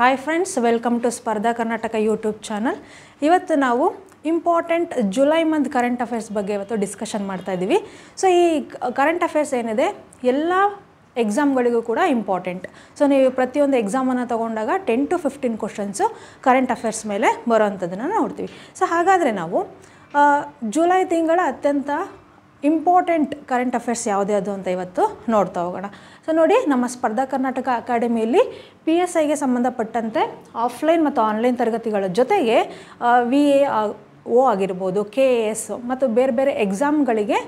hi friends welcome to ಸ್ಪರ್ಧಾ Karnataka YouTube channel ಇವತ್ತು ನಾವು important July month current affairs ಬಗ್ಗೆ ಇವತ್ತು ಡಿಸ್ಕಷನ್ ಮಾಡ್ತಾ ಇದ್ದೀವಿ ಸೊ ಈ ಕರೆಂಟ್ ಅಫೇರ್ಸ್ ಏನಿದೆ ಎಲ್ಲ ಎಕ್ಸಾಮ್ಗಳಿಗೂ ಕೂಡ ಇಂಪಾರ್ಟೆಂಟ್ ಸೊ ನೀವು ಪ್ರತಿಯೊಂದು ಎಕ್ಸಾಮನ್ನು ತೊಗೊಂಡಾಗ ten to fifteen questions current affairs ಮೇಲೆ ಬರೋವಂಥದ್ದನ್ನು ನೋಡ್ತೀವಿ ಸೊ ಹಾಗಾದರೆ ನಾವು ಜುಲೈ ತಿಂಗಳ ಅತ್ಯಂತ ಇಂಪಾರ್ಟೆಂಟ್ ಕರೆಂಟ್ ಅಫೇರ್ಸ್ ಯಾವುದೇ ಅದು ಅಂತ ಇವತ್ತು ನೋಡ್ತಾ ಹೋಗೋಣ ಸೊ ನೋಡಿ ನಮ್ಮ ಸ್ಪರ್ಧಾ ಕರ್ನಾಟಕ ಅಕಾಡೆಮಿಯಲ್ಲಿ ಪಿ ಎಸ್ ಐಗೆ ಸಂಬಂಧಪಟ್ಟಂತೆ ಆಫ್ಲೈನ್ ಮತ್ತು ಆನ್ಲೈನ್ ತರಗತಿಗಳ ಜೊತೆಗೆ ವಿ ಎ ಓ ಆಗಿರ್ಬೋದು ಕೆ ಎ ಎಸ್ ಮತ್ತು ಬೇರೆ ಬೇರೆ ಎಕ್ಸಾಮ್ಗಳಿಗೆ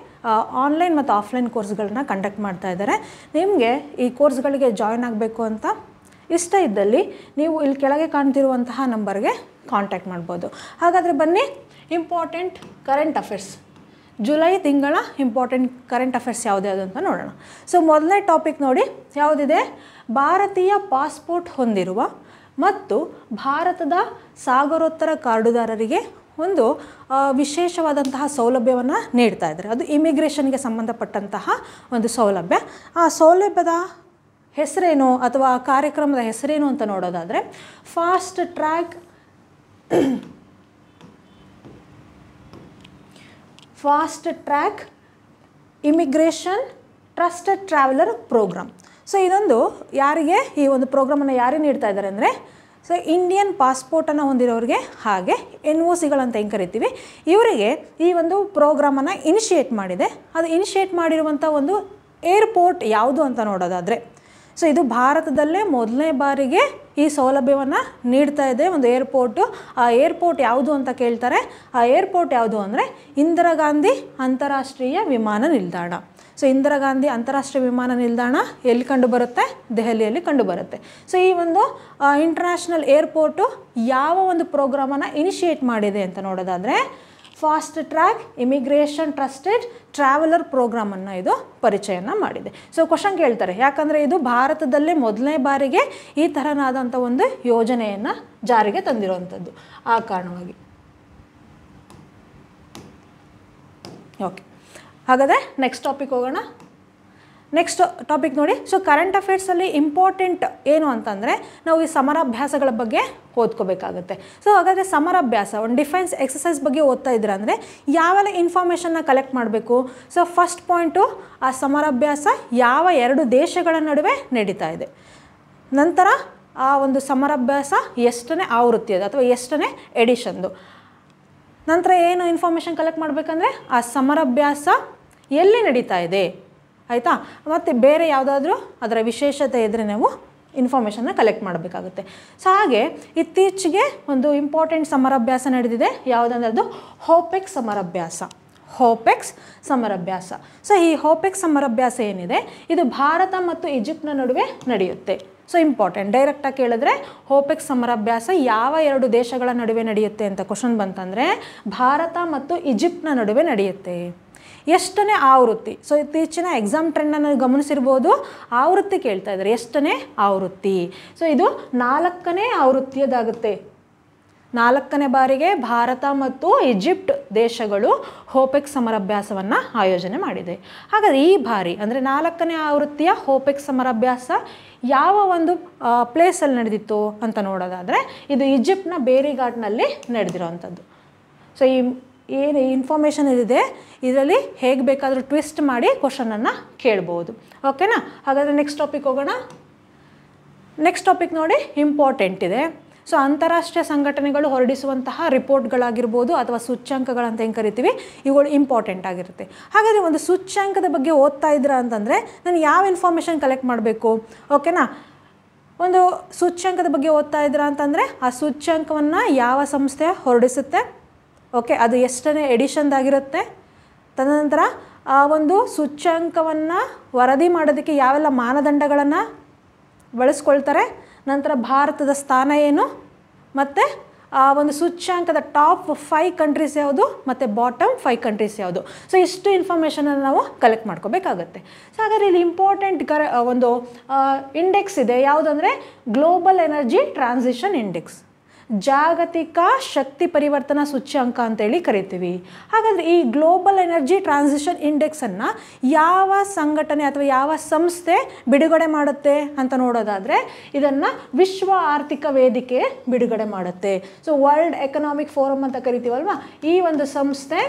ಆನ್ಲೈನ್ ಮತ್ತು ಆಫ್ಲೈನ್ ಕೋರ್ಸ್ಗಳನ್ನ ಕಂಡಕ್ಟ್ ಮಾಡ್ತಾ ಇದ್ದಾರೆ ನಿಮಗೆ ಈ ಕೋರ್ಸ್ಗಳಿಗೆ ಜಾಯ್ನ್ ಆಗಬೇಕು ಅಂತ ಇಷ್ಟ ಇದ್ದಲ್ಲಿ ನೀವು ಇಲ್ಲಿ ಕೆಳಗೆ ಕಾಣ್ತಿರುವಂತಹ ನಂಬರ್ಗೆ ಕಾಂಟ್ಯಾಕ್ಟ್ ಮಾಡ್ಬೋದು ಹಾಗಾದರೆ ಬನ್ನಿ ಇಂಪಾರ್ಟೆಂಟ್ ಕರೆಂಟ್ ಅಫೇರ್ಸ್ ಜುಲೈ ತಿಂಗಳ ಇಂಪಾರ್ಟೆಂಟ್ ಕರೆಂಟ್ ಅಫೇರ್ಸ್ ಅದು ಅಂತ ನೋಡೋಣ ಸೊ ಮೊದಲನೇ ಟಾಪಿಕ್ ನೋಡಿ ಯಾವುದಿದೆ ಭಾರತೀಯ ಪಾಸ್ಪೋರ್ಟ್ ಹೊಂದಿರುವ ಮತ್ತು ಭಾರತದ ಸಾಗರೋತ್ತರ ಕಾರ್ಡುದಾರರಿಗೆ ಒಂದು ವಿಶೇಷವಾದಂತಹ ಸೌಲಭ್ಯವನ್ನು ನೀಡ್ತಾ ಇದ್ದಾರೆ ಅದು ಇಮಿಗ್ರೇಷನ್ಗೆ ಸಂಬಂಧಪಟ್ಟಂತಹ ಒಂದು ಸೌಲಭ್ಯ ಆ ಸೌಲಭ್ಯದ ಹೆಸರೇನು ಅಥವಾ ಕಾರ್ಯಕ್ರಮದ ಹೆಸರೇನು ಅಂತ ನೋಡೋದಾದರೆ fast track fast track immigration trusted traveller programme so ಇದೊಂದು ಯಾರಿಗೆ ಈ ಒಂದು ಪ್ರೋಗ್ರಾಮನ್ನು ಯಾರು ನೀಡ್ತಾ ಇದ್ದಾರೆ ಅಂದರೆ ಸೊ ಇಂಡಿಯನ್ ಪಾಸ್ಪೋರ್ಟನ್ನು ಹೊಂದಿರೋರಿಗೆ ಹಾಗೆ ಎನ್ ಒ ಸಿಗಳಂತ ಹೆಂಗೆ ಕರಿತೀವಿ ಇವರಿಗೆ ಈ ಒಂದು ಪ್ರೋಗ್ರಾಮನ್ನು ಇನಿಷಿಯೇಟ್ ಮಾಡಿದೆ ಅದು ಇನಿಷಿಯೇಟ್ ಮಾಡಿರುವಂಥ ಒಂದು ಏರ್ಪೋರ್ಟ್ ಯಾವುದು ಅಂತ ನೋಡೋದಾದರೆ ಸೊ ಇದು ಭಾರತದಲ್ಲೇ ಮೊದಲನೇ ಬಾರಿಗೆ ಈ ಸೌಲಭ್ಯವನ್ನು ನೀಡ್ತಾ ಇದೆ ಒಂದು ಏರ್ಪೋರ್ಟು ಆ ಏರ್ಪೋರ್ಟ್ ಯಾವುದು ಅಂತ ಕೇಳ್ತಾರೆ ಆ ಏರ್ಪೋರ್ಟ್ ಯಾವುದು ಅಂದರೆ ಇಂದಿರಾ ಗಾಂಧಿ ಅಂತಾರಾಷ್ಟ್ರೀಯ ವಿಮಾನ ನಿಲ್ದಾಣ ಸೊ ಇಂದಿರಾ ಗಾಂಧಿ ಅಂತಾರಾಷ್ಟ್ರೀಯ ವಿಮಾನ ನಿಲ್ದಾಣ ಎಲ್ಲಿ ಕಂಡುಬರುತ್ತೆ ದೆಹಲಿಯಲ್ಲಿ ಕಂಡುಬರುತ್ತೆ ಸೊ ಈ ಒಂದು ಇಂಟರ್ನ್ಯಾಷನಲ್ ಏರ್ಪೋರ್ಟು ಯಾವ ಒಂದು ಪ್ರೋಗ್ರಾಮನ್ನು ಇನಿಷಿಯೇಟ್ ಮಾಡಿದೆ ಅಂತ ನೋಡೋದಾದರೆ fast track immigration trusted traveller ಪ್ರೋಗ್ರಾಮನ್ನು ಇದು ಪರಿಚಯನ ಮಾಡಿದೆ ಸೊ ಕ್ವಶನ್ ಕೇಳ್ತಾರೆ ಯಾಕಂದರೆ ಇದು ಭಾರತದಲ್ಲೇ ಮೊದಲನೇ ಬಾರಿಗೆ ಈ ಥರನಾದಂಥ ಒಂದು ಯೋಜನೆಯನ್ನು ಜಾರಿಗೆ ತಂದಿರುವಂಥದ್ದು ಆ ಕಾರಣವಾಗಿ ಓಕೆ ಹಾಗಾದರೆ ನೆಕ್ಸ್ಟ್ ಟಾಪಿಕ್ ಹೋಗೋಣ ನೆಕ್ಸ್ಟ್ ಟಾಪಿಕ್ ನೋಡಿ ಸೊ ಕರೆಂಟ್ ಅಫೇರ್ಸಲ್ಲಿ ಇಂಪಾರ್ಟೆಂಟ್ ಏನು ಅಂತಂದರೆ ನಾವು ಈ ಸಮರಾಭ್ಯಾಸಗಳ ಬಗ್ಗೆ ಓದ್ಕೋಬೇಕಾಗುತ್ತೆ ಸೊ ಹಾಗಾದರೆ ಸಮರಾಭ್ಯಾಸ ಒಂದು ಡಿಫೆನ್ಸ್ ಎಕ್ಸಸೈಸ್ ಬಗ್ಗೆ ಓದ್ತಾ ಇದ್ದೀರಾ ಅಂದರೆ ಯಾವೆಲ್ಲ ಇನ್ಫಾರ್ಮೇಷನ್ನ ಕಲೆಕ್ಟ್ ಮಾಡಬೇಕು ಸೊ ಫಸ್ಟ್ ಪಾಯಿಂಟು ಆ ಸಮರಾಭ್ಯಾಸ ಯಾವ ಎರಡು ದೇಶಗಳ ನಡುವೆ ನಡೀತಾ ಇದೆ ನಂತರ ಆ ಒಂದು ಸಮರಾಭ್ಯಾಸ ಎಷ್ಟನೇ ಆವೃತ್ತಿ ಅದು ಅಥವಾ ಎಷ್ಟನೇ ಎಡಿಷನ್ದು ನಂತರ ಏನು ಇನ್ಫಾರ್ಮೇಷನ್ ಕಲೆಕ್ಟ್ ಮಾಡಬೇಕಂದ್ರೆ ಆ ಸಮರಾಭ್ಯಾಸ ಎಲ್ಲಿ ನಡೀತಾ ಇದೆ ಆಯಿತಾ ಮತ್ತು ಬೇರೆ ಯಾವುದಾದ್ರೂ ಅದರ ವಿಶೇಷತೆ ಇದ್ದರೆ ನಾವು ಇನ್ಫಾರ್ಮೇಷನ್ನ ಕಲೆಕ್ಟ್ ಮಾಡಬೇಕಾಗುತ್ತೆ ಸೊ ಹಾಗೆ ಇತ್ತೀಚೆಗೆ ಒಂದು ಇಂಪಾರ್ಟೆಂಟ್ ಸಮರಭ್ಯಾಸ ನಡೆದಿದೆ ಯಾವುದಂದ್ರೆ ಅದು ಹೋಪೆಕ್ಸ್ ಸಮರಭ್ಯಾಸ ಹೋಪೆಕ್ಸ್ ಸಮರಭ್ಯಾಸ ಸೊ ಈ ಹೋಪೆಕ್ಸ್ ಸಮರಭ್ಯಾಸ ಏನಿದೆ ಇದು ಭಾರತ ಮತ್ತು ಈಜಿಪ್ಟ್ನ ನಡುವೆ ನಡೆಯುತ್ತೆ ಸೊ ಇಂಪಾರ್ಟೆಂಟ್ ಡೈರೆಕ್ಟಾಗಿ ಕೇಳಿದ್ರೆ ಹೋಪೆಕ್ಸ್ ಸಮರಭ್ಯಾಸ ಯಾವ ಎರಡು ದೇಶಗಳ ನಡುವೆ ನಡೆಯುತ್ತೆ ಅಂತ ಕ್ವಶನ್ ಬಂತಂದರೆ ಭಾರತ ಮತ್ತು ಈಜಿಪ್ಟ್ನ ನಡುವೆ ನಡೆಯುತ್ತೆ ಎಷ್ಟನೇ ಆವೃತ್ತಿ ಸೊ ಇತ್ತೀಚಿನ ಎಕ್ಸಾಮ್ ಟ್ರೆಂಡನ್ನು ಗಮನಿಸಿರ್ಬೋದು ಆವೃತ್ತಿ ಕೇಳ್ತಾ ಇದ್ದಾರೆ ಎಷ್ಟನೇ ಆವೃತ್ತಿ ಸೊ ಇದು ನಾಲ್ಕನೇ ಆವೃತ್ತಿಯದಾಗುತ್ತೆ ನಾಲ್ಕನೇ ಬಾರಿಗೆ ಭಾರತ ಮತ್ತು ಈಜಿಪ್ಟ್ ದೇಶಗಳು ಹೋಪೆಕ್ ಸಮರಭ್ಯಾಸವನ್ನು ಆಯೋಜನೆ ಮಾಡಿದೆ ಹಾಗಾದರೆ ಈ ಬಾರಿ ಅಂದರೆ ನಾಲ್ಕನೇ ಆವೃತ್ತಿಯ ಹೋಪೆಕ್ ಸಮರಭ್ಯಾಸ ಯಾವ ಒಂದು ಪ್ಲೇಸಲ್ಲಿ ನಡೆದಿತ್ತು ಅಂತ ನೋಡೋದಾದರೆ ಇದು ಈಜಿಪ್ಟ್ನ ಬೇರಿಘಾಟ್ನಲ್ಲಿ ನಡೆದಿರೋವಂಥದ್ದು ಸೊ ಈ ಏನು ಇನ್ಫಾರ್ಮೇಷನ್ ಇದಿದೆ ಇದರಲ್ಲಿ ಹೇಗೆ ಬೇಕಾದರೂ ಟ್ವಿಸ್ಟ್ ಮಾಡಿ ಕ್ವಶನನ್ನು ಕೇಳ್ಬೋದು ಓಕೆನಾ ಹಾಗಾದರೆ ನೆಕ್ಸ್ಟ್ ಟಾಪಿಕ್ ಹೋಗೋಣ ನೆಕ್ಸ್ಟ್ ಟಾಪಿಕ್ ನೋಡಿ ಇಂಪಾರ್ಟೆಂಟ್ ಇದೆ ಸೊ ಅಂತಾರಾಷ್ಟ್ರೀಯ ಸಂಘಟನೆಗಳು ಹೊರಡಿಸುವಂತಹ ರಿಪೋರ್ಟ್ಗಳಾಗಿರ್ಬೋದು ಅಥವಾ ಸೂಚ್ಯಾಂಕಗಳಂತ ಹೆಂಗೆ ಕರಿತೀವಿ ಇವುಗಳು ಇಂಪಾರ್ಟೆಂಟ್ ಆಗಿರುತ್ತೆ ಹಾಗಾದರೆ ಒಂದು ಸೂಚ್ಯಾಂಕದ ಬಗ್ಗೆ ಓದ್ತಾ ಇದ್ದೀರಾ ಅಂತಂದರೆ ನಾನು ಯಾವ ಇನ್ಫಾರ್ಮೇಷನ್ ಕಲೆಕ್ಟ್ ಮಾಡಬೇಕು ಓಕೆನಾ ಒಂದು ಸೂಚ್ಯಾಂಕದ ಬಗ್ಗೆ ಓದ್ತಾ ಇದ್ರ ಅಂತಂದರೆ ಆ ಸೂಚ್ಯಾಂಕವನ್ನು ಯಾವ ಸಂಸ್ಥೆ ಹೊರಡಿಸುತ್ತೆ ಓಕೆ ಅದು ಎಷ್ಟನೇ ಎಡಿಷನ್ದಾಗಿರುತ್ತೆ ತದನಂತರ ಆ ಒಂದು ಸೂಚ್ಯಾಂಕವನ್ನು ವರದಿ ಮಾಡೋದಕ್ಕೆ ಯಾವೆಲ್ಲ ಮಾನದಂಡಗಳನ್ನು ಬಳಸ್ಕೊಳ್ತಾರೆ ನಂತರ ಭಾರತದ ಸ್ಥಾನ ಏನು ಮತ್ತು ಆ ಒಂದು ಸೂಚ್ಯಾಂಕದ ಟಾಪ್ ಫೈವ್ ಕಂಟ್ರೀಸ್ ಯಾವುದು ಮತ್ತು ಬಾಟಮ್ ಫೈವ್ ಕಂಟ್ರೀಸ್ ಯಾವುದು ಸೊ ಇಷ್ಟು ಇನ್ಫಾರ್ಮೇಷನನ್ನು ನಾವು ಕಲೆಕ್ಟ್ ಮಾಡ್ಕೋಬೇಕಾಗತ್ತೆ ಸೊ ಹಾಗಾದರೆ ಇಲ್ಲಿ ಇಂಪಾರ್ಟೆಂಟ್ ಕರ ಒಂದು ಇಂಡೆಕ್ಸ್ ಇದೆ ಯಾವುದಂದರೆ ಗ್ಲೋಬಲ್ ಎನರ್ಜಿ ಟ್ರಾನ್ಸಿಷನ್ ಇಂಡೆಕ್ಸ್ ಜಾಗತಿಕ ಶಕ್ತಿ ಪರಿವರ್ತನಾ ಸೂಚ್ಯಂಕ ಅಂತೇಳಿ ಕರಿತೀವಿ ಹಾಗಾದರೆ ಈ ಗ್ಲೋಬಲ್ ಎನರ್ಜಿ ಟ್ರಾನ್ಸಿಷನ್ ಇಂಡೆಕ್ಸನ್ನು ಯಾವ ಸಂಘಟನೆ ಅಥವಾ ಯಾವ ಸಂಸ್ಥೆ ಬಿಡುಗಡೆ ಮಾಡುತ್ತೆ ಅಂತ ನೋಡೋದಾದರೆ ಇದನ್ನು ವಿಶ್ವ ಆರ್ಥಿಕ ವೇದಿಕೆ ಬಿಡುಗಡೆ ಮಾಡುತ್ತೆ ಸೊ ವರ್ಲ್ಡ್ ಎಕನಾಮಿಕ್ ಫೋರಮ್ ಅಂತ ಕರಿತೀವಲ್ವ ಈ ಒಂದು ಸಂಸ್ಥೆ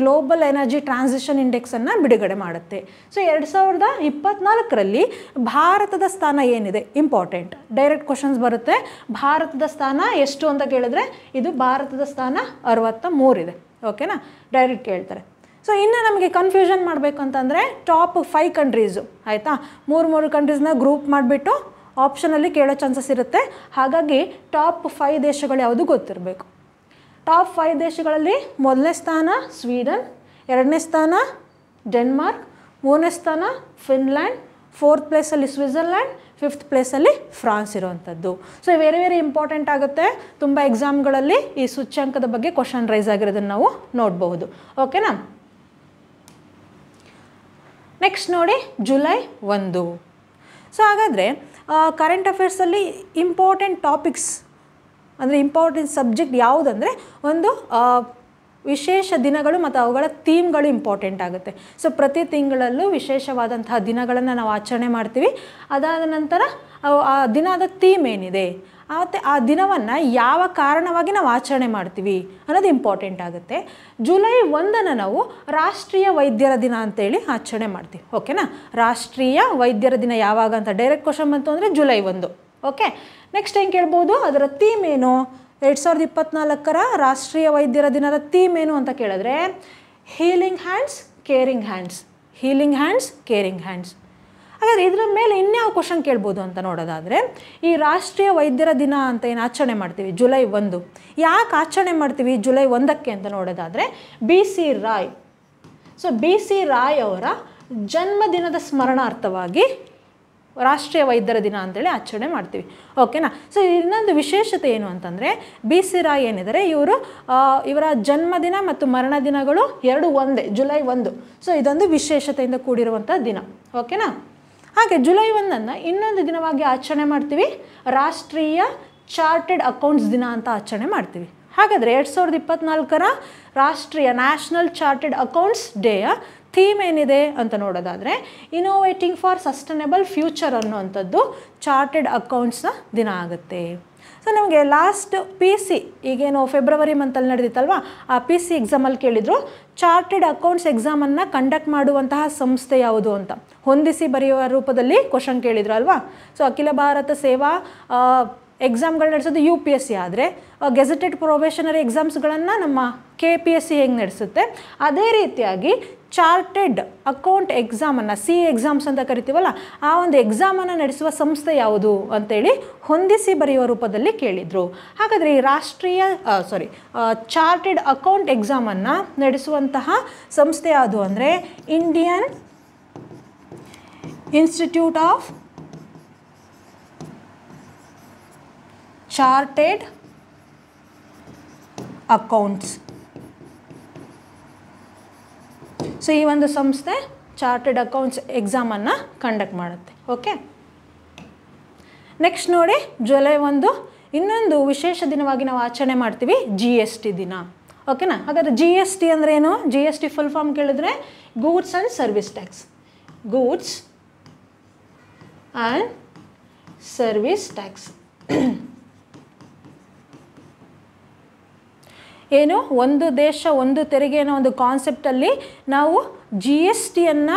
ಗ್ಲೋಬಲ್ ಎನರ್ಜಿ ಟ್ರಾನ್ಸಿಷನ್ ಇಂಡೆಕ್ಸನ್ನು ಬಿಡುಗಡೆ ಮಾಡುತ್ತೆ ಸೊ ಎರಡು ಸಾವಿರದ ಇಪ್ಪತ್ನಾಲ್ಕರಲ್ಲಿ ಭಾರತದ ಸ್ಥಾನ ಏನಿದೆ ಇಂಪಾರ್ಟೆಂಟ್ ಡೈರೆಕ್ಟ್ ಕ್ವಶನ್ಸ್ ಬರುತ್ತೆ ಭಾರತದ ಸ್ಥಾನ ಎಷ್ಟು ಅಂತ ಕೇಳಿದ್ರೆ ಇದು ಭಾರತದ ಸ್ಥಾನ ಅರವತ್ತ ಮೂರಿದೆ ಓಕೆನಾ ಡೈರೆಕ್ಟ್ ಕೇಳ್ತಾರೆ ಸೊ ಇನ್ನು ನಮಗೆ ಕನ್ಫ್ಯೂಷನ್ ಮಾಡಬೇಕು ಅಂತಂದರೆ ಟಾಪ್ ಫೈವ್ ಕಂಟ್ರೀಸು ಆಯಿತಾ ಮೂರು ಮೂರು ಕಂಟ್ರೀಸ್ನ ಗ್ರೂಪ್ ಮಾಡಿಬಿಟ್ಟು ಆಪ್ಷನಲ್ಲಿ ಕೇಳೋ ಚಾನ್ಸಸ್ ಇರುತ್ತೆ ಹಾಗಾಗಿ ಟಾಪ್ ಫೈವ್ ದೇಶಗಳು ಯಾವುದು ಗೊತ್ತಿರಬೇಕು ಟಾಪ್ ಫೈವ್ ದೇಶಗಳಲ್ಲಿ ಮೊದಲನೇ ಸ್ಥಾನ ಸ್ವೀಡನ್ ಎರಡನೇ ಸ್ಥಾನ ಡೆನ್ಮಾರ್ಕ್ ಮೂರನೇ ಸ್ಥಾನ ಫಿನ್ಲ್ಯಾಂಡ್ ಫೋರ್ತ್ ಪ್ಲೇಸಲ್ಲಿ ಸ್ವಿಟ್ಜರ್ಲ್ಯಾಂಡ್ ಫಿಫ್ತ್ ಪ್ಲೇಸಲ್ಲಿ ಫ್ರಾನ್ಸ್ ಇರುವಂಥದ್ದು ಸೊ ವೆರಿ ವೆರಿ ಇಂಪಾರ್ಟೆಂಟ್ ಆಗುತ್ತೆ ತುಂಬ ಎಕ್ಸಾಮ್ಗಳಲ್ಲಿ ಈ ಸೂಚ್ಯಂಕದ ಬಗ್ಗೆ ಕ್ವಶನ್ ರೈಸ್ ಆಗಿರೋದನ್ನು ನಾವು ನೋಡಬಹುದು ಓಕೆನಾ ನೆಕ್ಸ್ಟ್ ನೋಡಿ ಜುಲೈ ಒಂದು ಸೊ ಹಾಗಾದರೆ ಕರೆಂಟ್ ಅಫೇರ್ಸಲ್ಲಿ ಇಂಪಾರ್ಟೆಂಟ್ ಟಾಪಿಕ್ಸ್ ಅಂದರೆ ಇಂಪಾರ್ಟೆಂಟ್ ಸಬ್ಜೆಕ್ಟ್ ಯಾವುದಂದರೆ ಒಂದು ವಿಶೇಷ ದಿನಗಳು ಮತ್ತು ಅವುಗಳ ಥೀಮ್ಗಳು ಇಂಪಾರ್ಟೆಂಟ್ ಆಗುತ್ತೆ ಸೊ ಪ್ರತಿ ತಿಂಗಳಲ್ಲೂ ವಿಶೇಷವಾದಂತಹ ದಿನಗಳನ್ನು ನಾವು ಆಚರಣೆ ಮಾಡ್ತೀವಿ ಅದಾದ ನಂತರ ಆ ದಿನದ ಥೀಮ್ ಏನಿದೆ ಮತ್ತು ಆ ದಿನವನ್ನು ಯಾವ ಕಾರಣವಾಗಿ ನಾವು ಆಚರಣೆ ಮಾಡ್ತೀವಿ ಅನ್ನೋದು ಇಂಪಾರ್ಟೆಂಟ್ ಆಗುತ್ತೆ ಜುಲೈ ಒಂದನ್ನು ನಾವು ರಾಷ್ಟ್ರೀಯ ವೈದ್ಯರ ದಿನ ಅಂತೇಳಿ ಆಚರಣೆ ಮಾಡ್ತೀವಿ ಓಕೆನಾ ರಾಷ್ಟ್ರೀಯ ವೈದ್ಯರ ದಿನ ಯಾವಾಗ ಅಂತ ಡೈರೆಕ್ಟ್ ಕ್ವಶನ್ ಬಂತು ಅಂದರೆ ಜುಲೈ ಒಂದು ಓಕೆ ನೆಕ್ಸ್ಟ್ ಏನು ಕೇಳ್ಬೋದು ಅದರ ಥೀಮ್ ಏನು ಎರಡು ಸಾವಿರದ ಇಪ್ಪತ್ನಾಲ್ಕರ ರಾಷ್ಟ್ರೀಯ ವೈದ್ಯರ ದಿನದ ಥೀಮ್ ಏನು ಅಂತ ಕೇಳಿದ್ರೆ healing hands caring hands healing hands caring hands ಹಾಗಾದ್ರೆ ಇದರ ಮೇಲೆ ಇನ್ಯಾವ ಕ್ವಶನ್ ಕೇಳ್ಬೋದು ಅಂತ ನೋಡೋದಾದರೆ ಈ ರಾಷ್ಟ್ರೀಯ ವೈದ್ಯರ ದಿನ ಅಂತ ಏನು ಆಚರಣೆ ಮಾಡ್ತೀವಿ ಜುಲೈ ಒಂದು ಯಾಕೆ ಆಚರಣೆ ಮಾಡ್ತೀವಿ ಜುಲೈ ಒಂದಕ್ಕೆ ಅಂತ ನೋಡೋದಾದರೆ B C Roy so B C Roy ಅವರ ಜನ್ಮದಿನದ ಸ್ಮರಣಾರ್ಥವಾಗಿ ರಾಷ್ಟ್ರೀಯ ವೈದ್ಯರ ದಿನ ಅಂತೇಳಿ ಆಚರಣೆ ಮಾಡ್ತೀವಿ ಓಕೆನಾ ಸೊ ಇನ್ನೊಂದು ವಿಶೇಷತೆ ಏನು ಅಂತಂದರೆ ಬಿ ಸಿ ರಾಯ್ ಏನಿದ್ದಾರೆ ಇವರು ಇವರ ಜನ್ಮದಿನ ಮತ್ತು ಮರಣ ದಿನಗಳು ಎರಡು ಒಂದೇ ಜುಲೈ ಒಂದು ಸೊ ಇದೊಂದು ವಿಶೇಷತೆಯಿಂದ ಕೂಡಿರುವಂಥ ದಿನ ಓಕೆನಾ ಹಾಗೆ ಜುಲೈ ಒಂದನ್ನು ಇನ್ನೊಂದು ದಿನವಾಗಿ ಆಚರಣೆ ಮಾಡ್ತೀವಿ ರಾಷ್ಟ್ರೀಯ ಚಾರ್ಟೆಡ್ ಅಕೌಂಟ್ಸ್ ದಿನ ಅಂತ ಆಚರಣೆ ಮಾಡ್ತೀವಿ ಹಾಗಾದರೆ ಎರಡು ಸಾವಿರದ ಇಪ್ಪತ್ನಾಲ್ಕರ ರಾಷ್ಟ್ರೀಯ ನ್ಯಾಷನಲ್ ಚಾರ್ಟೆಡ್ ಅಕೌಂಟ್ಸ್ ಡೇಯ ಥೀಮ್ ಏನಿದೆ ಅಂತ ನೋಡೋದಾದರೆ ಇನೋವೇಟಿಂಗ್ ಫಾರ್ ಸಸ್ಟನೇಬಲ್ ಫ್ಯೂಚರ್ ಅನ್ನುವಂಥದ್ದು ಚಾರ್ಟೆಡ್ ಅಕೌಂಟ್ಸ್ನ ದಿನ ಆಗುತ್ತೆ ಸೊ ನಮಗೆ ಲಾಸ್ಟ್ ಪಿ ಸಿ ಈಗೇನು ಫೆಬ್ರವರಿ ಮಂತಲ್ಲಿ ನಡೆದಿತ್ತಲ್ವ ಆ ಪಿ ಸಿ ಎಕ್ಸಾಮಲ್ಲಿ ಕೇಳಿದರು ಚಾರ್ಟೆಡ್ ಅಕೌಂಟ್ಸ್ ಎಕ್ಸಾಮನ್ನು ಕಂಡಕ್ಟ್ ಮಾಡುವಂತಹ ಸಂಸ್ಥೆ ಯಾವುದು ಅಂತ ಹೊಂದಿಸಿ ಬರೆಯುವ ರೂಪದಲ್ಲಿ ಕ್ವಶನ್ ಕೇಳಿದ್ರು ಅಲ್ವಾ ಸೊ ಅಖಿಲ ಭಾರತ ಸೇವಾ ಎಕ್ಸಾಮ್ಗಳು ನಡೆಸೋದು ಯು ಪಿ ಎಸ್ ಸಿ ಆದರೆ ಗೆಜೆಟೆಡ್ ಪ್ರೊಬೇಷನರಿ ಎಕ್ಸಾಮ್ಸ್ಗಳನ್ನು ನಮ್ಮ ಕೆ ಪಿ ಎಸ್ ಸಿ ಹೆಂಗೆ ನಡೆಸುತ್ತೆ ಅದೇ ರೀತಿಯಾಗಿ ಚಾರ್ಟೆಡ್ ಅಕೌಂಟ್ ಎಕ್ಸಾಮನ್ನು ಸಿ ಎಕ್ಸಾಮ್ಸ್ ಅಂತ ಕರಿತೀವಲ್ಲ ಆ ಒಂದು ಎಕ್ಸಾಮನ್ನು ನಡೆಸುವ ಸಂಸ್ಥೆ ಯಾವುದು ಅಂತೇಳಿ ಹೊಂದಿಸಿ ಬರೆಯುವ ರೂಪದಲ್ಲಿ ಕೇಳಿದರು ಹಾಗಾದರೆ ಈ ರಾಷ್ಟ್ರೀಯ ಸಾರಿ ಚಾರ್ಟೆಡ್ ಅಕೌಂಟ್ ಎಕ್ಸಾಮನ್ನು ನಡೆಸುವಂತಹ ಸಂಸ್ಥೆ ಯಾವುದು ಅಂದರೆ Indian institute of chartered accounts so ಈ ಒಂದು ಸಂಸ್ಥೆ ಚಾರ್ಟೆಡ್ ಅಕೌಂಟ್ಸ್ ಎಕ್ಸಾಮನ್ನು ಕಂಡಕ್ಟ್ ಮಾಡುತ್ತೆ ಓಕೆ ನೆಕ್ಸ್ಟ್ ನೋಡಿ ಜುಲೈ ಒಂದು ಇನ್ನೊಂದು ವಿಶೇಷ ದಿನವಾಗಿ ನಾವು ಆಚರಣೆ ಮಾಡ್ತೀವಿ ಜಿ ಎಸ್ ಟಿ ದಿನ ಓಕೆನಾ ಹಾಗಾದ್ರೆ ಜಿ ಎಸ್ ಟಿ ಅಂದರೆ ಏನು G S T full form ಕೇಳಿದ್ರೆ goods and service tax goods and service tax ಏನು ಒಂದು ದೇಶ ಒಂದು ತೆರಿಗೆ ಅನ್ನೋ ಒಂದು ಕಾನ್ಸೆಪ್ಟಲ್ಲಿ ನಾವು ಜಿ ಎಸ್ ಟಿಯನ್ನು